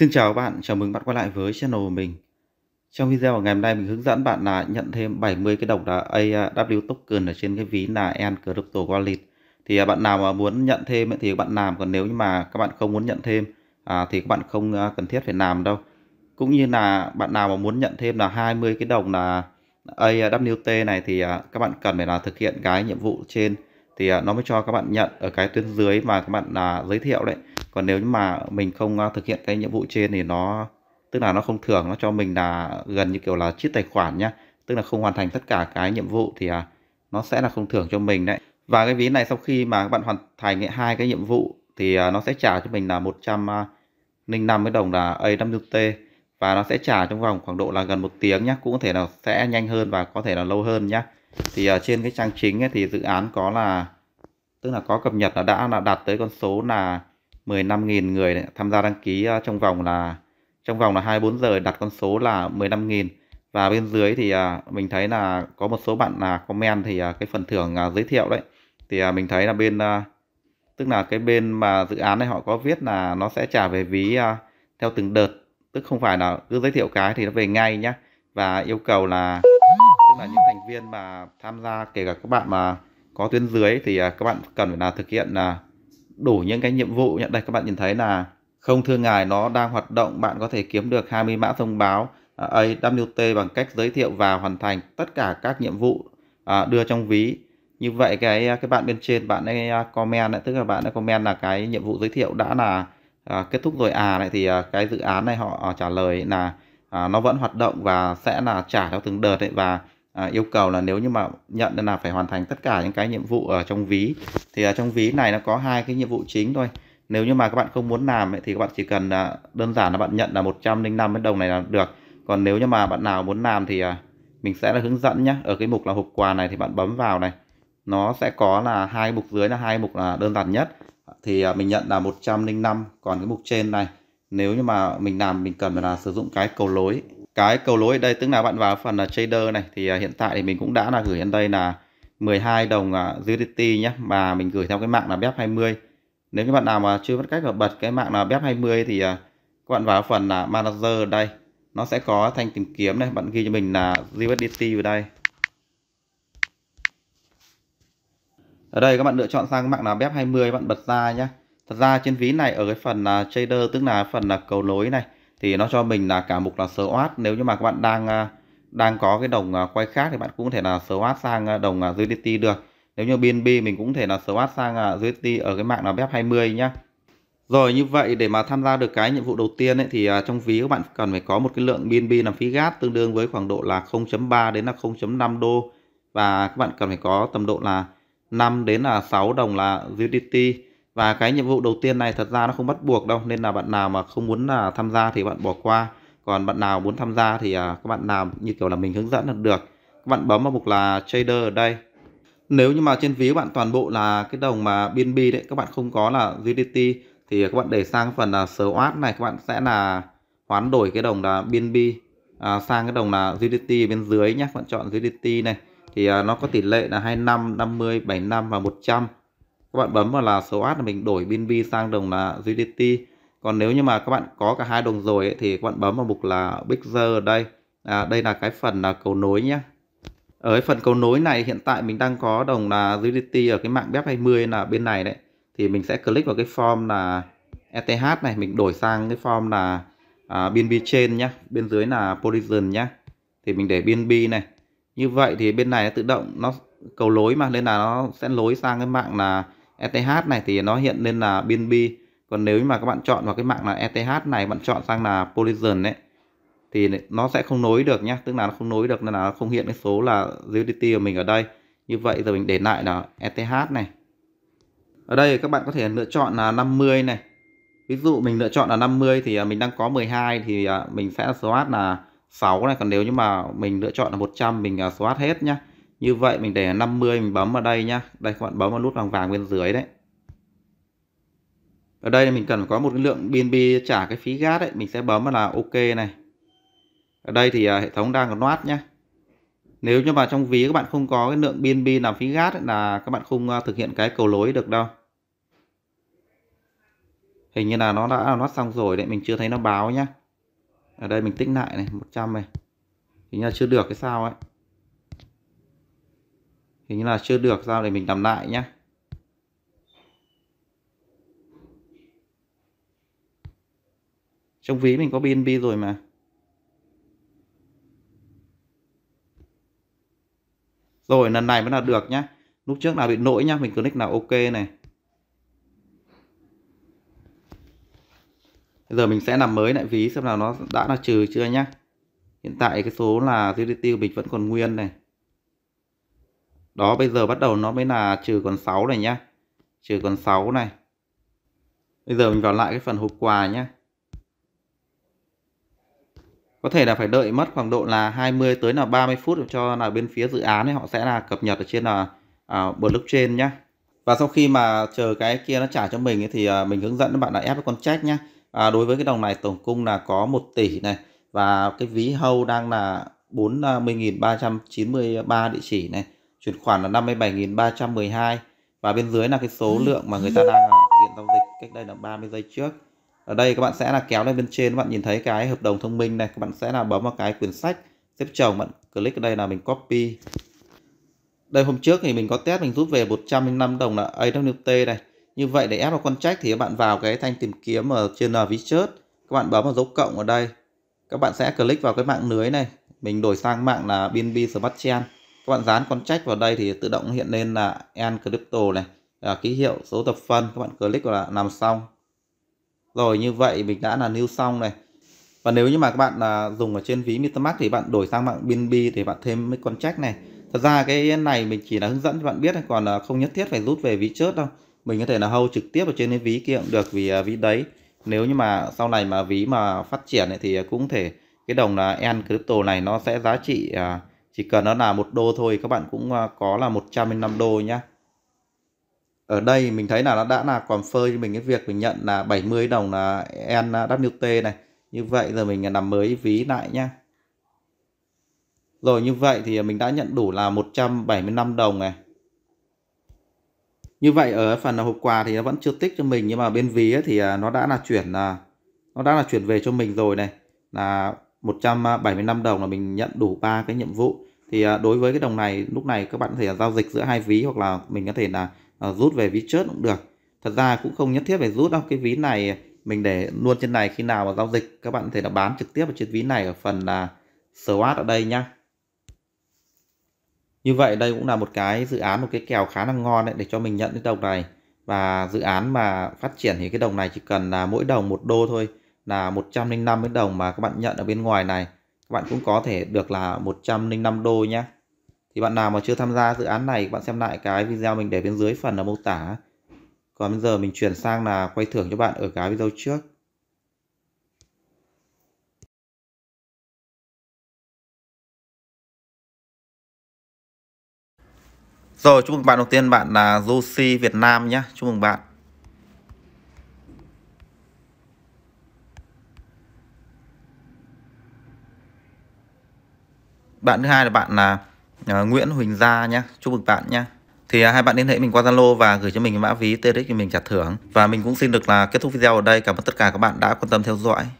Xin chào các bạn, chào mừng bạn quay lại với channel của mình Trong video của ngày hôm nay mình hướng dẫn bạn là nhận thêm 70 cái đồng là AW token ở trên cái ví là En Crypto Wallet Thì à, bạn nào mà muốn nhận thêm thì bạn làm, còn nếu như mà các bạn không muốn nhận thêm à, thì các bạn không à, cần thiết phải làm đâu Cũng như là bạn nào mà muốn nhận thêm là 20 cái đồng là AWT này thì các bạn cần phải là thực hiện cái nhiệm vụ trên thì à, nó mới cho các bạn nhận ở cái tuyến dưới mà các bạn là giới thiệu đấy còn nếu như mà mình không à, thực hiện cái nhiệm vụ trên thì nó tức là nó không thưởng nó cho mình là gần như kiểu là chiết tài khoản nhá tức là không hoàn thành tất cả cái nhiệm vụ thì à, nó sẽ là không thưởng cho mình đấy và cái ví này sau khi mà các bạn hoàn thành hai cái nhiệm vụ thì nó sẽ trả cho mình là 105 cái đồng là AWT và nó sẽ trả trong vòng khoảng độ là gần một tiếng nhá cũng có thể là sẽ nhanh hơn và có thể là lâu hơn nhá thì ở à, trên cái trang chính ấy, thì dự án có là tức là có cập nhật là đã là đạt tới con số là 15.000 người tham gia đăng ký à, trong vòng là trong vòng là 24 giờ đặt con số là 15.000 và bên dưới thì à, mình thấy là có một số bạn là comment thì cái phần thưởng giới thiệu đấy thì mình thấy là bên tức là cái bên mà dự án này họ có viết là nó sẽ trả về ví theo từng đợt tức không phải là cứ giới thiệu cái thì nó về ngay nhá và yêu cầu là tức là những thành viên mà tham gia kể cả các bạn mà có tuyến dưới thì à, các bạn cần phải là thực hiện là đủ những cái nhiệm vụ nhận đây các bạn nhìn thấy là không thương ngài nó đang hoạt động bạn có thể kiếm được 20 mã thông báo à, AWT bằng cách giới thiệu và hoàn thành tất cả các nhiệm vụ à, đưa trong ví như vậy cái cái bạn bên trên bạn ấy comment lại tức là bạn ấy comment là cái nhiệm vụ giới thiệu đã là kết thúc rồi à này thì cái dự án này họ trả lời là nó vẫn hoạt động và sẽ là trả theo từng đợt đấy và à, yêu cầu là nếu như mà nhận là phải hoàn thành tất cả những cái nhiệm vụ ở trong ví thì ở à, trong ví này nó có hai cái nhiệm vụ chính thôi nếu như mà các bạn không muốn làm ấy, thì các bạn chỉ cần à, đơn giản là bạn nhận là 105 cái đồng này là được còn nếu như mà bạn nào muốn làm thì à, mình sẽ là hướng dẫn nhé ở cái mục là hộp quà này thì bạn bấm vào này nó sẽ có là hai mục dưới là hai mục là đơn giản nhất thì à, mình nhận là 105 còn cái mục trên này nếu như mà mình làm mình cần là sử dụng cái cầu lối cái cầu lỗi ở đây tức là bạn vào phần là trader này thì à, hiện tại thì mình cũng đã là gửi đến đây là 12 đồng USDT à, nhé mà mình gửi theo cái mạng là BEP20 nếu các bạn nào mà chưa biết cách là bật cái mạng là BEP20 thì à, các bạn vào phần là manager đây nó sẽ có thanh tìm kiếm này bạn ghi cho mình là USDT vào đây ở đây các bạn lựa chọn sang cái mạng là BEP20 bạn bật ra nhé thật ra trên ví này ở cái phần là trader tức là phần là cầu nối này thì nó cho mình là cả mục là SWOT nếu như mà các bạn đang à, đang có cái đồng à, quay khác thì bạn cũng có thể là SWOT sang à, đồng USDT được nếu như BNB mình cũng có thể là SWOT sang USDT ở cái mạng là BEP20 nhá rồi như vậy để mà tham gia được cái nhiệm vụ đầu tiên ấy, thì trong ví các bạn cần phải có một cái lượng BNB làm phí gas tương đương với khoảng độ là 0.3 đến là 0.5 đô và các bạn cần phải có tầm độ là 5 đến là 6 đồng là USDT và cái nhiệm vụ đầu tiên này thật ra nó không bắt buộc đâu nên là bạn nào mà không muốn là tham gia thì bạn bỏ qua còn bạn nào muốn tham gia thì à, các bạn làm như kiểu là mình hướng dẫn là được các bạn bấm vào mục là trader ở đây nếu như mà trên ví các bạn toàn bộ là cái đồng mà BNB đấy các bạn không có là USDT thì các bạn để sang phần là SWAT này các bạn sẽ là hoán đổi cái đồng là BNB à, sang cái đồng là USDT bên dưới nhé các bạn chọn USDT này thì à, nó có tỷ lệ là 25, 50, 75 và 100 các bạn bấm vào là số AD là mình đổi pin V sang đồng là USDT còn nếu như mà các bạn có cả hai đồng rồi ấy, thì các bạn bấm vào mục là Pixar ở đây à, đây là cái phần là cầu nối nhé ở phần cầu nối này hiện tại mình đang có đồng là USDT ở cái mạng BEP 20 là bên này đấy thì mình sẽ click vào cái form là ETH này mình đổi sang cái form là à, BNB trên nhá bên dưới là Polygon nhá thì mình để BNB này như vậy thì bên này nó tự động nó cầu lối mà nên là nó sẽ lối sang cái mạng là ETH này thì nó hiện lên là BNB còn nếu mà các bạn chọn vào cái mạng là ETH này bạn chọn sang là Polygon đấy thì nó sẽ không nối được nhá tức là nó không nối được nên là nó không hiện cái số là USDT của mình ở đây như vậy giờ mình để lại là ETH này ở đây các bạn có thể lựa chọn là 50 này ví dụ mình lựa chọn là 50 thì à, mình đang có 12 thì à, mình sẽ swap là 6 này còn nếu như mà mình lựa chọn là 100 mình à, swap hết nhá như vậy mình để 50 mình bấm vào đây nhá. Đây các bạn bấm vào nút vàng vàng bên dưới đấy. Ở đây mình cần có một cái lượng BNB trả cái phí gas đấy, mình sẽ bấm vào là ok này. Ở đây thì à, hệ thống đang còn loát nhá. Nếu như mà trong ví các bạn không có cái lượng BNB làm phí gas ấy, là các bạn không à, thực hiện cái cầu lối được đâu. Hình như là nó đã loát xong rồi đấy, mình chưa thấy nó báo nhá. Ở đây mình tích lại này, 100 này. Hình như là chưa được cái sao ấy hình như là chưa được ra để mình làm lại nhé trong ví mình có BNB rồi mà rồi lần này mới là được nhá lúc trước là bị lỗi nhá mình cứ nick là ok này bây giờ mình sẽ làm mới lại ví xem là nó đã là trừ chưa nhá hiện tại cái số là GDP của mình vẫn còn nguyên này đó bây giờ bắt đầu nó mới là trừ còn 6 này nhá trừ còn 6 này bây giờ mình vào lại cái phần hộp quà nhá có thể là phải đợi mất khoảng độ là 20 tới là 30 phút cho là bên phía dự án ấy họ sẽ là cập nhật ở trên là à, blockchain nhá và sau khi mà chờ cái kia nó trả cho mình ấy, thì à, mình hướng dẫn các bạn là ép con check nhá à, đối với cái đồng này tổng cung là có 1 tỷ này và cái ví hâu đang là 40.393 à, địa chỉ này chuyển khoản là 57.312 và bên dưới là cái số ừ. lượng mà người ta đang à, thực hiện giao dịch cách đây là 30 giây trước ở đây các bạn sẽ là kéo lên bên trên các bạn nhìn thấy cái hợp đồng thông minh này các bạn sẽ là bấm vào cái quyển sách xếp chồng bạn click ở đây là mình copy đây hôm trước thì mình có test mình rút về 105 đồng là AWT này như vậy để ép vào con contract thì các bạn vào cái thanh tìm kiếm ở trên Vichert à, các bạn bấm vào dấu cộng ở đây các bạn sẽ click vào cái mạng lưới này mình đổi sang mạng là BNB Smart Chain các bạn dán con trách vào đây thì tự động hiện lên là encrypto này là ký hiệu số tập phân các bạn click vào là làm xong rồi như vậy mình đã là lưu xong này và nếu như mà các bạn là dùng ở trên ví MetaMask thì bạn đổi sang mạng BNB thì bạn thêm mấy con check này. Thật ra cái này mình chỉ là hướng dẫn cho bạn biết còn à, không nhất thiết phải rút về ví trước đâu. Mình có thể là hold trực tiếp ở trên cái ví kia cũng được vì à, ví đấy. Nếu như mà sau này mà ví mà phát triển thì cũng thể cái đồng là en crypto này nó sẽ giá trị à, chỉ cần nó là một đô thôi các bạn cũng à, có là 105 đô nhá ở đây mình thấy là nó đã là còn phơi cho mình cái việc mình nhận là 70 đồng là NWT à, này như vậy giờ mình làm mới ví lại nhá rồi như vậy thì mình đã nhận đủ là 175 đồng này như vậy ở phần hộp quà thì nó vẫn chưa tích cho mình nhưng mà bên ví thì à, nó đã là chuyển là nó đã là chuyển về cho mình rồi này là 175 đồng là mình nhận đủ ba cái nhiệm vụ thì à, đối với cái đồng này lúc này các bạn có thể giao dịch giữa hai ví hoặc là mình có thể là à, rút về ví chớt cũng được thật ra cũng không nhất thiết phải rút đâu cái ví này mình để luôn trên này khi nào mà giao dịch các bạn có thể là bán trực tiếp ở trên ví này ở phần là SWAT ở đây nhá như vậy đây cũng là một cái dự án một cái kèo khá là ngon đấy để cho mình nhận cái đồng này và dự án mà phát triển thì cái đồng này chỉ cần là mỗi đồng một đô thôi là 105 cái đồng mà các bạn nhận ở bên ngoài này các bạn cũng có thể được là 105 đô nhé thì bạn nào mà chưa tham gia dự án này bạn xem lại cái video mình để bên dưới phần ở mô tả còn bây giờ mình chuyển sang là quay thưởng cho bạn ở cái video trước Rồi chúc mừng bạn đầu tiên bạn là Josie Việt Nam nhé Chúc mừng bạn bạn thứ hai là bạn là uh, Nguyễn Huỳnh Gia nhé chúc mừng bạn nhé thì à, hai bạn liên hệ mình qua Zalo và gửi cho mình mã ví TRX thì mình trả thưởng và mình cũng xin được là kết thúc video ở đây cảm ơn tất cả các bạn đã quan tâm theo dõi